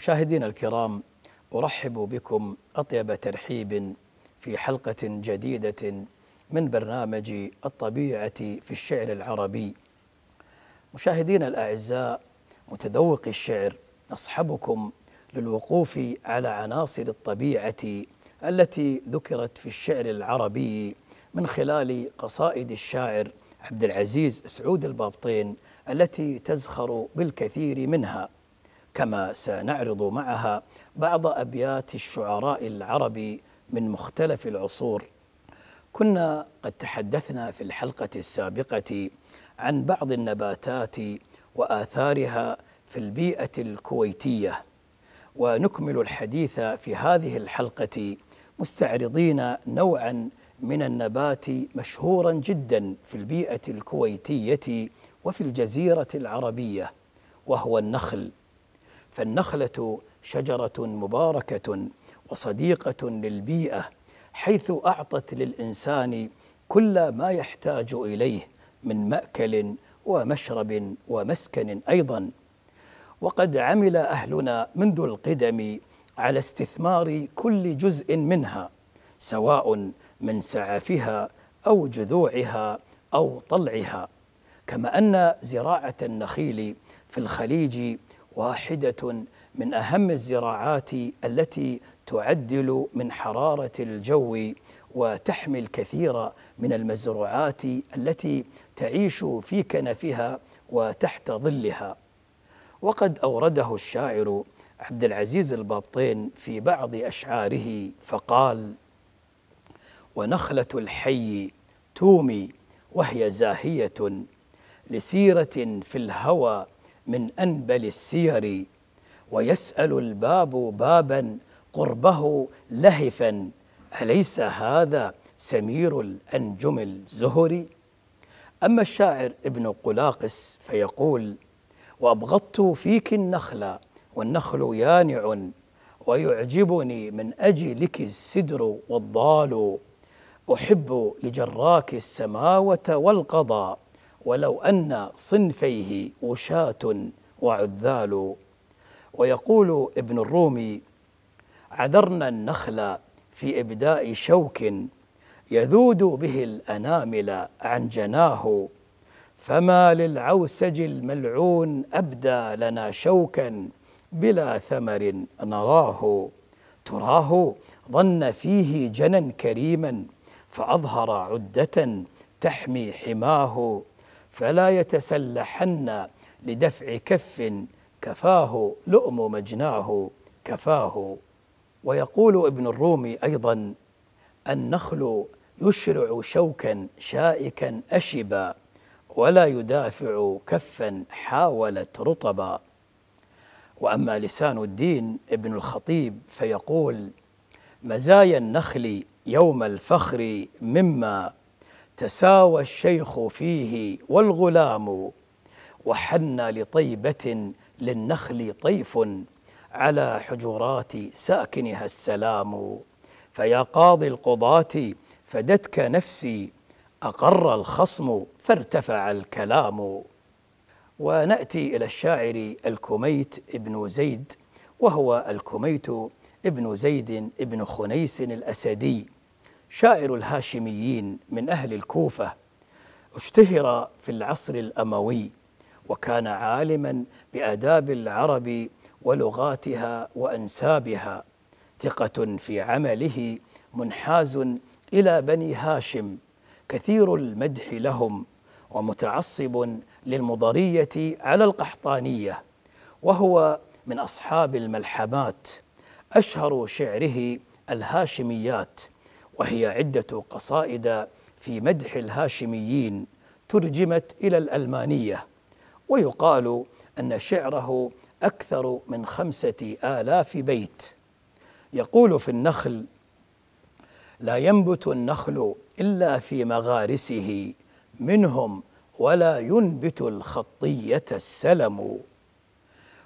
مشاهدينا الكرام أرحب بكم أطيب ترحيب في حلقة جديدة من برنامج الطبيعة في الشعر العربي مشاهدينا الأعزاء متذوق الشعر نصحبكم للوقوف على عناصر الطبيعة التي ذكرت في الشعر العربي من خلال قصائد الشاعر عبد العزيز سعود البابطين التي تزخر بالكثير منها كما سنعرض معها بعض أبيات الشعراء العرب من مختلف العصور كنا قد تحدثنا في الحلقة السابقة عن بعض النباتات وآثارها في البيئة الكويتية ونكمل الحديث في هذه الحلقة مستعرضين نوعا من النبات مشهورا جدا في البيئة الكويتية وفي الجزيرة العربية وهو النخل فالنخلة شجرة مباركة وصديقة للبيئة حيث أعطت للإنسان كل ما يحتاج إليه من مأكل ومشرب ومسكن أيضا وقد عمل أهلنا منذ القدم على استثمار كل جزء منها سواء من سعفها أو جذوعها أو طلعها كما أن زراعة النخيل في الخليج واحدة من أهم الزراعات التي تعدل من حرارة الجو وتحمي الكثير من المزروعات التي تعيش في كنفها وتحت ظلها وقد أورده الشاعر عبد العزيز البابطين في بعض أشعاره فقال ونخلة الحي تومي وهي زاهية لسيرة في الهوى من أنبل السير ويسأل الباب بابا قربه لهفا أليس هذا سمير الأنجم الزهري أما الشاعر ابن قلاقس فيقول وأبغضت فيك النخل والنخل يانع ويعجبني من أجلك السدر والضال أحب لجراك السماوة والقضاء ولو أن صنفيه وشاة وعذال ويقول ابن الرومي عذرنا النخل في إبداء شوك يذود به الأنامل عن جناه فما للعوسج الملعون أبدى لنا شوكا بلا ثمر نراه تراه ظن فيه جنا كريما فأظهر عدة تحمي حماه فلا يتسلحن لدفع كف كفاه لؤم مجناه كفاه ويقول ابن الرومي ايضا النخل يشرع شوكا شائكا اشبا ولا يدافع كفا حاولت رطبا واما لسان الدين ابن الخطيب فيقول مزايا النخل يوم الفخر مما تساوى الشيخ فيه والغلام وحنى لطيبة للنخل طيف على حجرات ساكنها السلام فيا قاضي القضاة فدتك نفسي أقر الخصم فارتفع الكلام ونأتي إلى الشاعر الكميت ابن زيد وهو الكميت ابن زيد ابن خنيس الأسدي شاعر الهاشميين من أهل الكوفة اشتهر في العصر الأموي وكان عالما بآداب العرب ولغاتها وأنسابها ثقة في عمله منحاز إلى بني هاشم كثير المدح لهم ومتعصب للمضرية على القحطانية وهو من أصحاب الملحمات أشهر شعره الهاشميات وهي عدة قصائد في مدح الهاشميين ترجمت إلى الألمانية ويقال أن شعره أكثر من خمسة آلاف بيت يقول في النخل لا ينبت النخل إلا في مغارسه منهم ولا ينبت الخطية السلم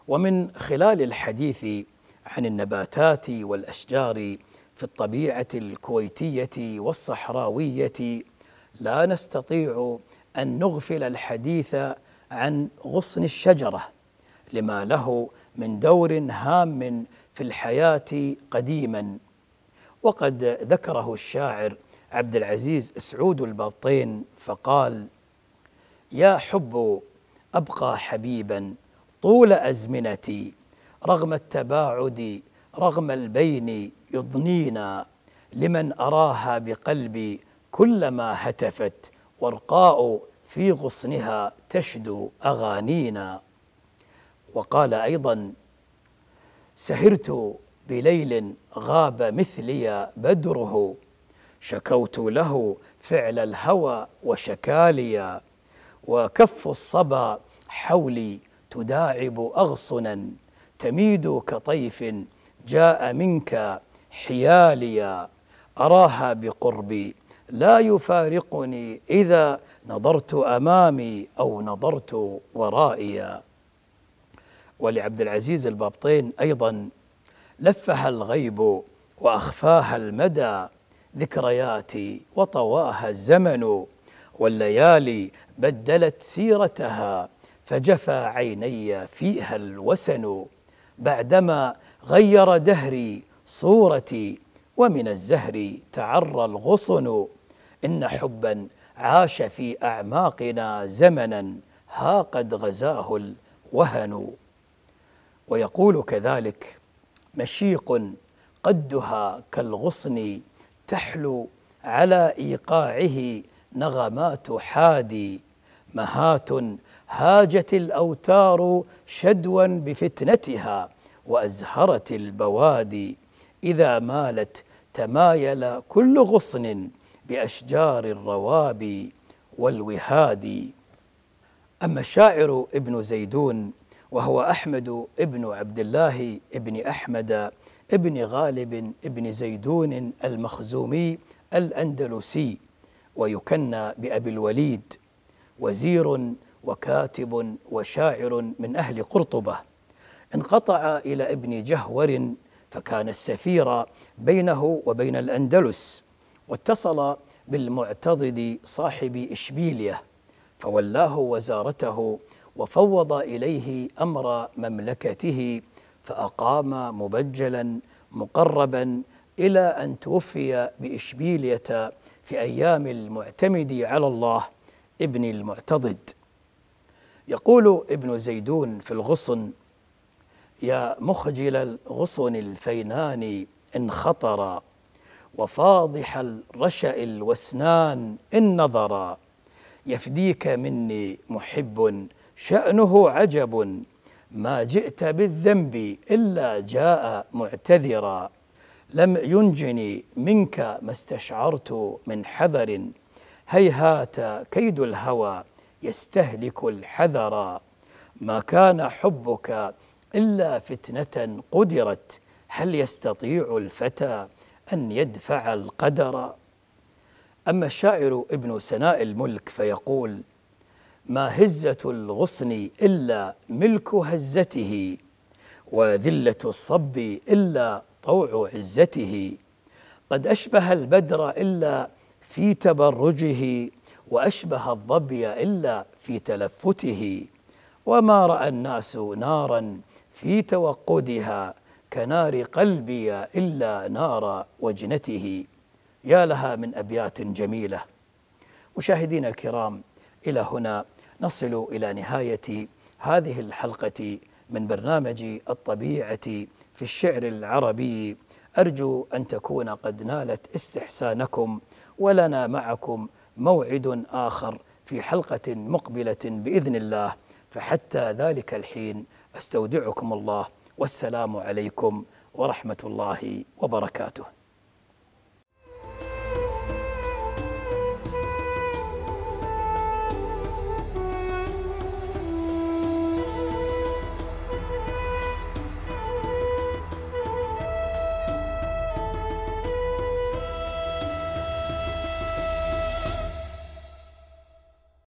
ومن خلال الحديث عن النباتات والأشجار في الطبيعه الكويتيه والصحراويه لا نستطيع ان نغفل الحديث عن غصن الشجره لما له من دور هام في الحياه قديما وقد ذكره الشاعر عبد العزيز سعود البطين فقال يا حب ابقى حبيبا طول ازمنتي رغم التباعد رغم البين يضنينا لمن أراها بقلبي كلما هتفت وارقاء في غصنها تشدو أغانينا وقال أيضا سهرت بليل غاب مثلي بدره شكوت له فعل الهوى وشكاليا وكف الصبا حولي تداعب أغصنا تميد كطيف جاء منك حياليا أراها بقربي لا يفارقني إذا نظرت أمامي أو نظرت ورائيا ولعبد العزيز البابطين أيضا لفها الغيب وأخفاها المدى ذكرياتي وطواها الزمن والليالي بدلت سيرتها فجفى عيني فيها الوسن بعدما غير دهري صورتي ومن الزهر تعرى الغصن إن حبا عاش في أعماقنا زمنا ها قد غزاه الوهن ويقول كذلك مشيق قدها كالغصن تحلو على ايقاعه نغمات حادي مهات هاجت الاوتار شدوا بفتنتها وازهرت البوادي اذا مالت تمايل كل غصن باشجار الروابي والوهاد اما الشاعر ابن زيدون وهو احمد ابن عبد الله ابن احمد ابن غالب ابن زيدون المخزومي الاندلسي ويكنى بابي الوليد وزير وكاتب وشاعر من أهل قرطبة انقطع إلى ابن جهور فكان السفير بينه وبين الأندلس واتصل بالمعتضد صاحب إشبيلية فولاه وزارته وفوض إليه أمر مملكته فأقام مبجلا مقربا إلى أن توفي بإشبيلية في أيام المعتمد على الله ابن المعتضد يقول ابن زيدون في الغصن يا مخجل الغصن الفينان إن خطرا وفاضح الرشأ الوسنان إن نظرا يفديك مني محب شأنه عجب ما جئت بالذنب إلا جاء معتذرا لم ينجني منك ما استشعرت من حذر هيهات كيد الهوى يستهلك الحذر ما كان حبك إلا فتنة قدرت هل يستطيع الفتى أن يدفع القدر أما الشاعر ابن سناء الملك فيقول ما هزة الغصن إلا ملك هزته وذلة الصب إلا طوع عزته قد أشبه البدر إلا في تبرجه وأشبه الظبي إلا في تلفته وما رأى الناس نارا في توقدها كنار قلبي إلا نار وجنته يا لها من أبيات جميلة مشاهدينا الكرام إلى هنا نصل إلى نهاية هذه الحلقة من برنامج الطبيعة في الشعر العربي أرجو أن تكون قد نالت استحسانكم ولنا معكم موعد آخر في حلقة مقبلة بإذن الله فحتى ذلك الحين أستودعكم الله والسلام عليكم ورحمة الله وبركاته